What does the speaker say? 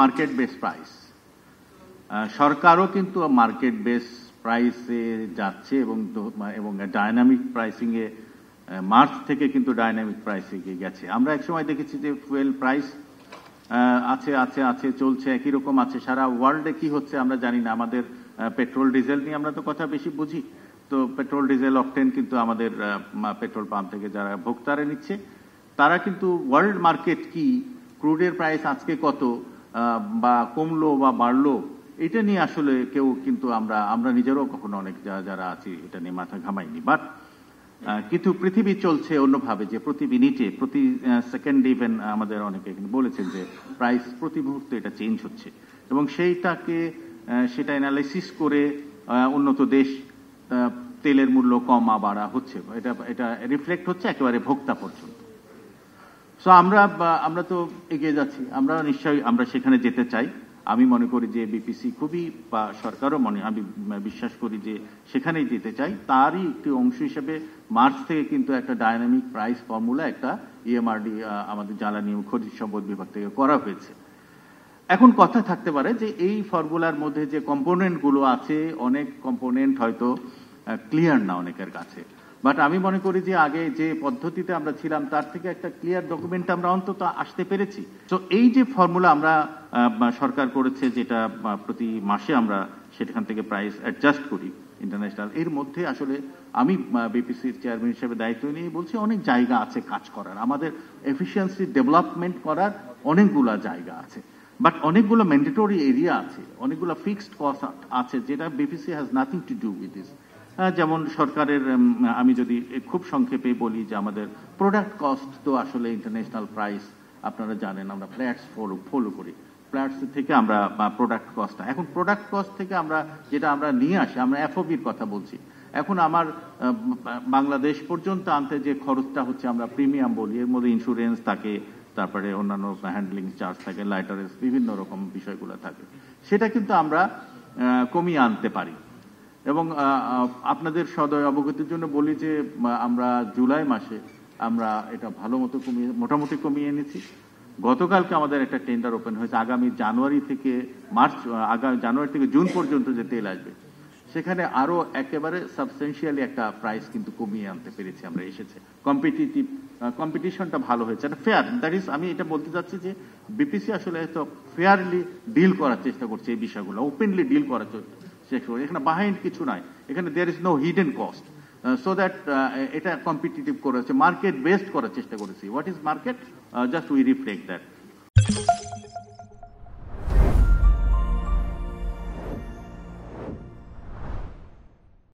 market base price সরকারও কিন্তু market base প্রাইসে যাচ্ছে এবং এবং ডায়নামিক প্রাইসিংয়ে মার্চ থেকে কিন্তু ডায়নামিক প্রাইসিংয়ে গেছে আমরা একসময় দেখেছি যে ফুয়েল প্রাইস আছে আছে আছে চলছে একই রকম আছে সারা ওয়ার্ল্ডে কি হচ্ছে আমরা জানি না আমাদের পেট্রোল ডিজেল নিয়ে আমরা তো কথা বেশি বুঝি তো পেট্রোল ডিজেল অপটেন কিন্তু আমাদের পেট্রোল পাম্প থেকে যারা ভোক্তারা নিচ্ছে তারা কিন্তু ওয়ার্ল্ড মার্কেট কি ক্রুডের প্রাইস আজকে কত বা কমলো বা বাড়লো এটা নিয়ে আসলে কেউ কিন্তু আমরা আমরা নিজেরাও কখনো অনেক যারা আছি এটা নিয়ে মাথা ঘামাইনি বাট কিন্তু পৃথিবী চলছে অন্যভাবে যে প্রতি মিনিটে প্রতি সেকেন্ড ইভেন আমাদের অনেকে বলেছেন যে প্রাইস প্রতি মুহূর্তে এটা চেঞ্জ হচ্ছে এবং সেইটাকে সেটা অ্যানালাইসিস করে উন্নত দেশ তেলের মূল্য কমা বাড়া হচ্ছে এটা এটা রিফ্লেক্ট হচ্ছে একেবারে ভোক্তা পর্যন্ত সো আমরা আমরা তো এগিয়ে যাচ্ছি আমরা নিশ্চয়ই আমরা সেখানে যেতে চাই আমি মনে করি যে বিপিসি খুবই বা সরকারও মনে আমি বিশ্বাস করি যে সেখানেই যেতে চাই তারই একটি অংশ হিসেবে মার্চ থেকে কিন্তু একটা ডায়নামিক প্রাইস ফর্মুলা একটা ইএমআরডি e আমাদের জ্বালানি খরিদ সম্পদ বিভাগ থেকে করা হয়েছে এখন কথা থাকতে পারে যে এই ফর্মুলার মধ্যে যে কম্পোনেন্টগুলো আছে অনেক কম্পোনেন্ট হয়তো ক্লিয়ার না অনেকের কাছে বাট আমি মনে করি যে আগে যে পদ্ধতিতে আমরা ছিলাম তার থেকে একটা ক্লিয়ার ডকুমেন্ট আমরা অন্তত আসতে পেরেছি তো এই যে ফর্মুলা আমরা সরকার করেছে যেটা প্রতি মাসে আমরা সেখান থেকে প্রাইস অ্যাডজাস্ট করি ইন্টারন্যাশনাল এর মধ্যে আসলে আমি বিপিসির চেয়ারম্যান হিসেবে দায়িত্ব নিয়ে বলছি অনেক জায়গা আছে কাজ করার আমাদের এফিসিয়েন্সি ডেভেলপমেন্ট করার অনেকগুলো জায়গা আছে বাট অনেকগুলো ম্যান্ডেটরি এরিয়া আছে অনেকগুলো ফিক্সড কস্ট আছে যেটা BPC has nothing to do with this হ্যাঁ, যেমন সরকারের আমি যদি খুব সংক্ষেপে বলি যে আমাদের প্রোডাক্ট কস্ট তো আসলে ইন্টারন্যাশনাল প্রাইস আপনারা জানেন আমরা ফ্ল্যাটস ফলো ফলো করি ফ্ল্যাটস থেকে আমরা প্রোডাক্ট কস্টটা এখন প্রোডাক্ট কস্ট থেকে আমরা যেটা আমরা নিয়ে আসি আমরা এফওবির কথা বলছি এখন আমার বাংলাদেশ পর্যন্ত আনতে যে খরচটা হচ্ছে আমরা প্রিমিয়াম বলি এর মধ্যে ইন্স্যুরেন্স থাকে তারপরে অন্যান্য হ্যান্ডলিং চার্জ থাকে লাইটারের বিভিন্ন রকম বিষয়গুলো থাকে সেটা কিন্তু আমরা কমিয়ে আনতে পারি এবং আপনাদের সদয় অবগতির জন্য বলি যে আমরা জুলাই মাসে আমরা এটা ভালো মতো কমিয়ে মোটামুটি কমিয়ে এনেছি গতকালকে আমাদের একটা টেন্ডার ওপেন হয়েছে আগামী জানুয়ারি থেকে মার্চ আগামী জানুয়ারি থেকে জুন পর্যন্ত যে তেল আসবে সেখানে আরও একেবারে সাবস্টেন্সিয়ালি একটা প্রাইস কিন্তু কমিয়ে আনতে পেরেছি আমরা এসেছে কম্পিটিটিভ কম্পিটিশনটা ভালো হয়েছে একটা ফেয়ার দ্যাট ইজ আমি এটা বলতে চাচ্ছি যে বিপিসি আসলে হয়তো ফেয়ারলি ডিল করার চেষ্টা করছে এই বিষয়গুলো ওপেনলি ডিল করার sector এখানে বাহাইন্ড কিছু নাই এখানে there is no hidden cost so that এটা কম্পিটিটিভ করেছে মার্কেট বেসড করার চেষ্টা করেছি what is market just we reflect that